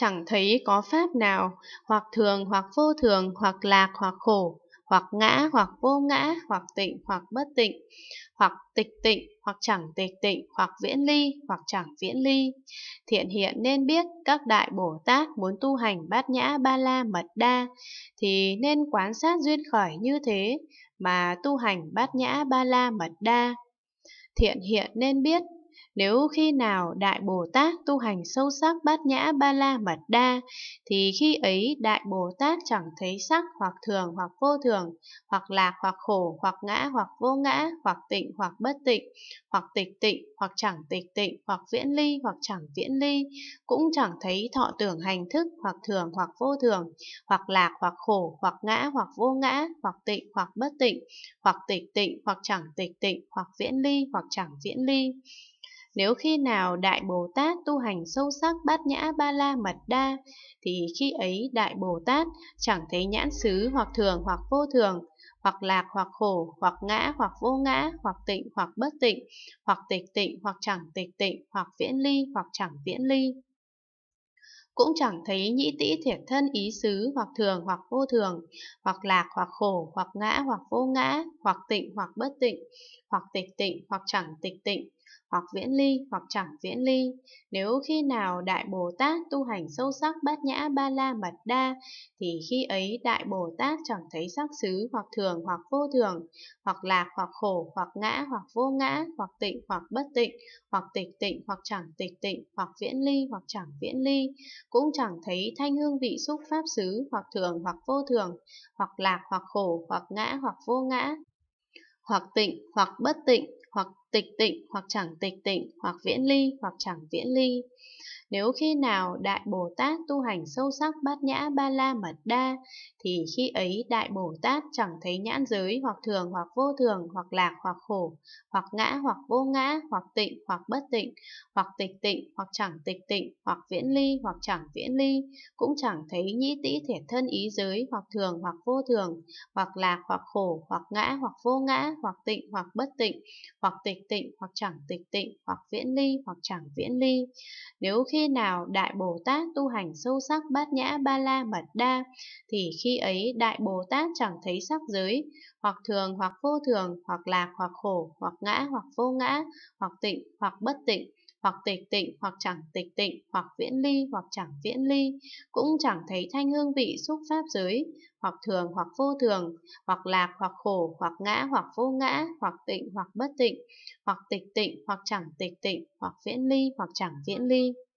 chẳng thấy có pháp nào, hoặc thường hoặc vô thường, hoặc lạc hoặc khổ, hoặc ngã hoặc vô ngã, hoặc tịnh hoặc bất tịnh, hoặc tịch tịnh hoặc chẳng tịch tịnh, hoặc viễn ly hoặc chẳng viễn ly. Thiện hiện nên biết các đại Bồ Tát muốn tu hành bát nhã ba la mật đa thì nên quán sát duyên khởi như thế mà tu hành bát nhã ba la mật đa. Thiện hiện nên biết nếu khi nào Đại Bồ Tát tu hành sâu sắc bát nhã ba la mật đa, thì khi ấy Đại Bồ Tát chẳng thấy sắc hoặc thường hoặc vô thường, hoặc lạc hoặc khổ, hoặc ngã hoặc vô ngã, hoặc tịnh hoặc bất tịnh, hoặc tịch tịnh, hoặc chẳng tịch tịnh, hoặc viễn ly hoặc chẳng viễn ly, cũng chẳng thấy thọ tưởng hành thức hoặc thường hoặc vô thường, hoặc lạc hoặc khổ, hoặc ngã hoặc vô ngã, hoặc tịnh hoặc bất tịnh, hoặc tịch tịnh, hoặc chẳng tịch tịnh, hoặc viễn ly hoặc chẳng viễn ly. Nếu khi nào Đại Bồ Tát tu hành sâu sắc bát nhã ba la mật đa, thì khi ấy Đại Bồ Tát chẳng thấy nhãn xứ hoặc thường hoặc vô thường, hoặc lạc hoặc khổ, hoặc ngã hoặc vô ngã, hoặc tịnh hoặc bất tịnh, hoặc tịch tịnh hoặc chẳng tịch tịnh, hoặc viễn ly hoặc chẳng viễn ly cũng chẳng thấy nhĩ tĩ thiệt thân ý xứ hoặc thường hoặc vô thường, hoặc lạc hoặc khổ, hoặc ngã hoặc vô ngã, hoặc tịnh hoặc bất tịnh, hoặc tịch tịnh hoặc chẳng tịch tịnh, hoặc viễn ly hoặc chẳng viễn ly. Nếu khi nào Đại Bồ Tát tu hành sâu sắc bát nhã ba la mật đa, thì khi ấy Đại Bồ Tát chẳng thấy sắc xứ hoặc thường hoặc vô thường, hoặc lạc hoặc khổ hoặc ngã hoặc vô ngã, hoặc tịnh hoặc bất tịnh, hoặc tịch tịnh hoặc chẳng tịch tịnh, hoặc viễn ly hoặc chẳng viễn ly, cũng chẳng thấy thanh hương vị xúc pháp xứ hoặc thường hoặc vô thường, hoặc lạc hoặc khổ hoặc ngã hoặc vô ngã, hoặc tịnh hoặc bất tịnh hoặc tịch tịnh, hoặc chẳng tịch tịnh, hoặc viễn ly, hoặc chẳng viễn ly. Nếu khi nào Đại Bồ Tát tu hành sâu sắc bát nhã ba la mật đa, thì khi ấy Đại Bồ Tát chẳng thấy nhãn giới hoặc thường hoặc vô thường hoặc lạc hoặc khổ, hoặc ngã hoặc vô ngã, hoặc tịnh hoặc bất tịnh, hoặc tịch tịnh hoặc chẳng tịch tịnh, hoặc viễn ly hoặc chẳng viễn ly, cũng chẳng thấy nhĩ tĩ thể thân ý giới hoặc thường hoặc vô thường, hoặc lạc hoặc khổ, hoặc ngã hoặc vô ngã, hoặc tịnh hoặc bất tịnh, hoặc tịch tịnh hoặc chẳng tịch tịnh, hoặc viễn ly hoặc chẳng viễn ly. Nếu khi khi nào Đại Bồ Tát tu hành sâu sắc bát nhã ba la mật đa, thì khi ấy Đại Bồ Tát chẳng thấy sắc giới, hoặc thường hoặc vô thường, hoặc lạc hoặc khổ, hoặc ngã hoặc vô ngã, hoặc tịnh hoặc bất tịnh, hoặc tịch tịnh hoặc chẳng tịch tịnh hoặc viễn ly hoặc chẳng viễn ly cũng chẳng thấy thanh hương vị xúc pháp giới hoặc thường hoặc vô thường hoặc lạc hoặc khổ hoặc ngã hoặc vô ngã hoặc tịnh hoặc bất tịnh hoặc tịch tịnh hoặc chẳng tịch tịnh hoặc viễn ly hoặc chẳng viễn ly